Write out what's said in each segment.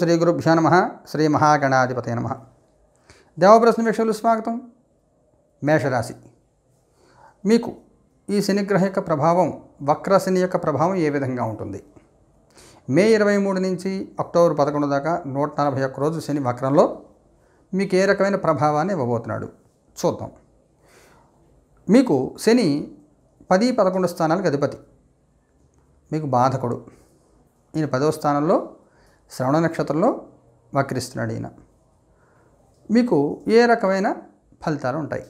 శ్రీ గురుభ్యో నమ శ్రీ మహాగణాధిపతయ నమ దేవప్రశ్న వీక్షలు స్వాగతం మేషరాశి మీకు ఈ శనిగ్రహ యొక్క ప్రభావం వక్రశని యొక్క ప్రభావం ఏ విధంగా ఉంటుంది మే ఇరవై మూడు నుంచి అక్టోబర్ పదకొండు దాకా నూట నలభై ఒక్క రోజు శని వక్రంలో మీకు ఏ రకమైన ప్రభావాన్ని ఇవ్వబోతున్నాడు చూద్దాం మీకు శని పది పదకొండు స్థానాలకు అధిపతి మీకు బాధకుడు ఈయన పదో స్థానంలో శ్రవణ నక్షత్రంలో వక్రిస్తున్నాడు ఈయన మీకు ఏ రకమైన ఫలితాలు ఉంటాయి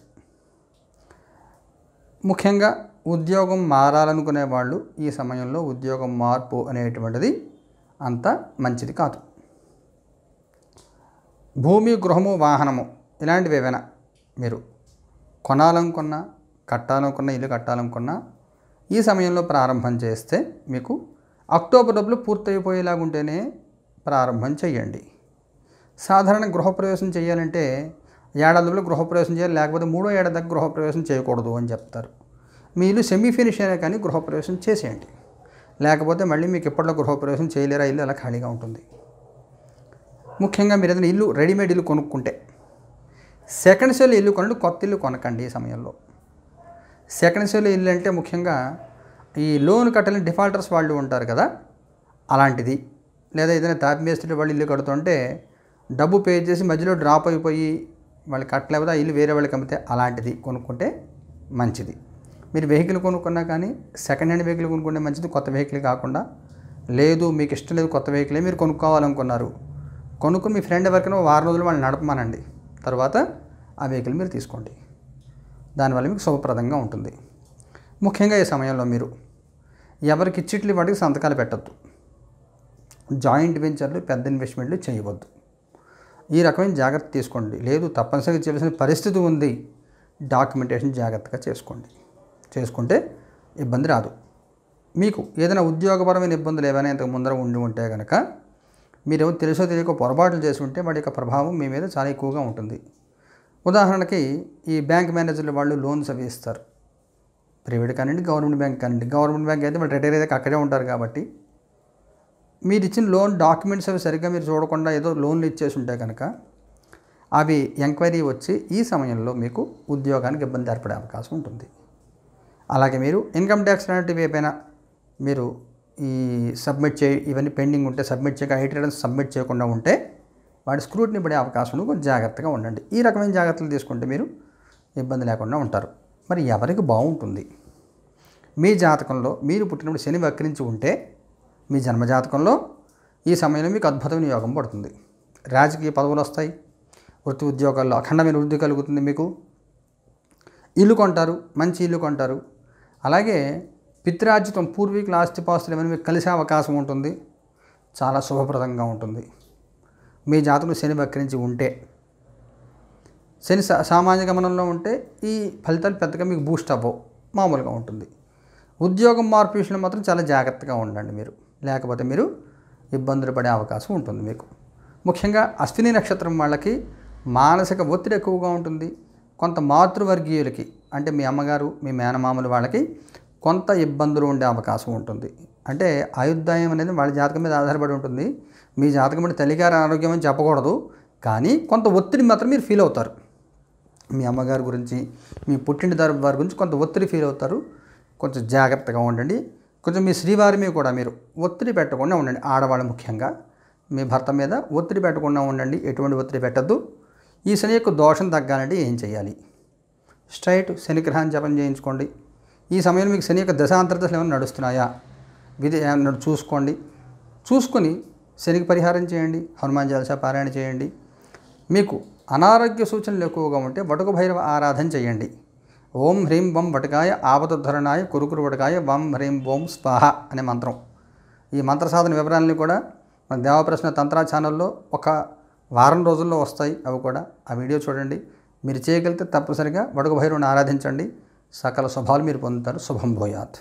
ముఖ్యంగా ఉద్యోగం మారాలనుకునే వాళ్ళు ఈ సమయంలో ఉద్యోగం మార్పు అనేటువంటిది అంత మంచిది కాదు భూమి గృహము వాహనము ఇలాంటివి ఏవైనా మీరు కొనాలనుకున్నా కట్టాలనుకున్నా ఇల్లు కట్టాలనుకున్నా ఈ సమయంలో ప్రారంభం చేస్తే మీకు అక్టోబర్ డబ్బులు పూర్తయిపోయేలాగుంటేనే ప్రారంభం చేయండి సాధారణ గృహప్రవేశం చేయాలంటే ఏడాదిలో గృహప్రవేశం చేయాలి లేకపోతే మూడో ఏడాది దగ్గర గృహప్రవేశం చేయకూడదు అని చెప్తారు మీరు సెమీ ఫినిష్ అయినా కానీ గృహప్రవేశం చేసేయండి లేకపోతే మళ్ళీ మీకు ఎప్పట్లో గృహప్రవేశం చేయలేరా ఇల్లు అలా ఖాళీగా ఉంటుంది ముఖ్యంగా మీరు ఏదైనా ఇల్లు రెడీమేడ్ ఇల్లు కొనుక్కుంటే సెకండ్ సెల్ ఇల్లు కొనండి కొత్త ఇల్లు కొనకండి ఈ సమయంలో సెకండ్ సెల్ ఇల్లు అంటే ముఖ్యంగా ఈ లోన్ కట్టలేని డిఫాల్టర్స్ వాళ్ళు ఉంటారు కదా అలాంటిది లేదా ఏదైనా తాపి వాళ్ళు ఇల్లు కడుతుంటే డబ్బు పే చేసి మధ్యలో డ్రాప్ అయిపోయి వాళ్ళు కట్టలేకపోతే ఆ ఇల్లు వేరే వాళ్ళకి అమ్మితే అలాంటిది కొనుక్కుంటే మంచిది మీరు వెహికల్ కొనుక్కున్నా కానీ సెకండ్ హ్యాండ్ వెహికల్ కొనుక్కుంటే మంచిది కొత్త వెహికల్ కాకుండా లేదు మీకు ఇష్టం లేదు కొత్త వెహికలే మీరు కొనుక్కోవాలనుకున్నారు కొనుక్కుని మీ ఫ్రెండ్ ఎవరికైనా వారం రోజులు వాళ్ళు నడపమానండి తర్వాత ఆ వెహికల్ మీరు తీసుకోండి దానివల్ల మీకు శుభప్రదంగా ఉంటుంది ముఖ్యంగా ఈ సమయంలో మీరు ఎవరికి ఇచ్చిట్లు వాటికి సంతకాలు పెట్టద్దు జాయింట్ వెంచర్లు పెద్ద ఇన్వెస్ట్మెంట్లు చేయవద్దు ఈ రకమైన జాగ్రత్త తీసుకోండి లేదు తప్పనిసరిగా చేయాల్సిన పరిస్థితి ఉంది డాక్యుమెంటేషన్ జాగ్రత్తగా చేసుకోండి చేసుకుంటే ఇబ్బంది రాదు మీకు ఏదైనా ఉద్యోగపరమైన ఇబ్బందులు ఏమైనా ఇంతకు ముందర ఉండి ఉంటే కనుక మీరేమో తెలుసో తెలియక పొరపాట్లు చేసి ఉంటే వాటి యొక్క ప్రభావం మీ మీద చాలా ఎక్కువగా ఉంటుంది ఉదాహరణకి ఈ బ్యాంక్ మేనేజర్లు వాళ్ళు లోన్స్ అవి ఇస్తారు ప్రైవేట్ కానివ్వండి గవర్నమెంట్ బ్యాంక్ కానివ్వండి గవర్నమెంట్ బ్యాంక్ అయితే వాళ్ళు రిటైర్ అయితే అక్కడే ఉంటారు కాబట్టి మీరు ఇచ్చిన లోన్ డాక్యుమెంట్స్ అవి సరిగ్గా మీరు చూడకుండా ఏదో లోన్లు ఇచ్చేసి ఉంటే కనుక అవి ఎంక్వైరీ వచ్చి ఈ సమయంలో మీకు ఉద్యోగానికి ఇబ్బంది ఏర్పడే అవకాశం ఉంటుంది అలాగే మీరు ఇన్కమ్ ట్యాక్స్ లాంటివి ఏమైనా మీరు ఈ సబ్మిట్ చే ఇవన్నీ పెండింగ్ ఉంటే సబ్మిట్ చేయక ఐటీ రిటర్న్స్ సబ్మిట్ చేయకుండా ఉంటే వాటి స్క్రూటిని పడే అవకాశం కొంచెం జాగ్రత్తగా ఉండండి ఈ రకమైన జాగ్రత్తలు తీసుకుంటే మీరు ఇబ్బంది లేకుండా ఉంటారు మరి ఎవరికి బాగుంటుంది మీ జాతకంలో మీరు పుట్టినప్పుడు శని వక్రించి ఉంటే మీ జన్మజాతకంలో ఈ సమయంలో మీకు అద్భుతమైన యోగం పడుతుంది రాజకీయ పదవులు వస్తాయి వృత్తి ఉద్యోగాల్లో అఖండమైన వృద్ధి కలుగుతుంది మీకు ఇల్లు కొంటారు మంచి ఇల్లు కొంటారు అలాగే పితృరాజ్యత్వం పూర్వీకుల ఆస్తిపాస్తులు ఏమైనా మీకు కలిసే అవకాశం ఉంటుంది చాలా శుభప్రదంగా ఉంటుంది మీ జాతకం శని వక్రించి ఉంటే శని సామాన్య గమనంలో ఉంటే ఈ ఫలితాలు పెద్దగా మీకు బూస్ట్ అవ్వవు మామూలుగా ఉంటుంది ఉద్యోగం మార్పు విషయంలో మాత్రం చాలా జాగ్రత్తగా ఉండండి మీరు లేకపోతే మీరు ఇబ్బందులు పడే అవకాశం ఉంటుంది మీకు ముఖ్యంగా అశ్విని నక్షత్రం వాళ్ళకి మానసిక ఒత్తిడి ఎక్కువగా ఉంటుంది కొంత మాతృవర్గీయులకి అంటే మీ అమ్మగారు మీ మేనమామలు వాళ్ళకి కొంత ఇబ్బందులు ఉండే అవకాశం ఉంటుంది అంటే ఆయుద్ధాయం అనేది వాళ్ళ జాతకం మీద ఆధారపడి ఉంటుంది మీ జాతకం అంటే తల్లిగారి ఆరోగ్యం అని చెప్పకూడదు కానీ కొంత ఒత్తిడి మాత్రం మీరు ఫీల్ అవుతారు మీ అమ్మగారి గురించి మీ పుట్టింటి వారి గురించి కొంత ఒత్తిడి ఫీల్ అవుతారు కొంచెం జాగ్రత్తగా ఉండండి కొంచెం మీ శ్రీవారి మీద కూడా మీరు ఒత్తిడి పెట్టకుండా ఉండండి ఆడవాళ్ళు ముఖ్యంగా మీ భర్త మీద ఒత్తిడి పెట్టకుండా ఉండండి ఎటువంటి ఒత్తిడి పెట్టద్దు ఈ శని యొక్క దోషం తగ్గాలంటే ఏం చేయాలి స్ట్రైట్ శనిగ్రహాన్ని జపం చేయించుకోండి ఈ సమయంలో మీకు శని యొక్క దశాంతర్దశలు ఏమైనా నడుస్తున్నాయా విధి చూసుకోండి చూసుకొని శనికి పరిహారం చేయండి హనుమాన్ జలస పారాయణ చేయండి మీకు అనారోగ్య సూచనలు ఎక్కువగా ఉంటే వటుకు భైరవ ఆరాధన చేయండి ఓం హ్రీం వం వటకాయ ఆపదధరణాయ కురుకురు వటకాయ వం హ్రీం ఓం స్వాహ అనే మంత్రం ఈ మంత్ర సాధన వివరాలని కూడా మన దేవప్రశ్న తంత్ర ఛానల్లో ఒక వారం రోజుల్లో వస్తాయి అవి కూడా ఆ వీడియో చూడండి మీరు చేయగలిగితే తప్పనిసరిగా వడుగు భైరుని ఆరాధించండి సకల శుభాలు మీరు పొందుతారు శుభం భూయాత్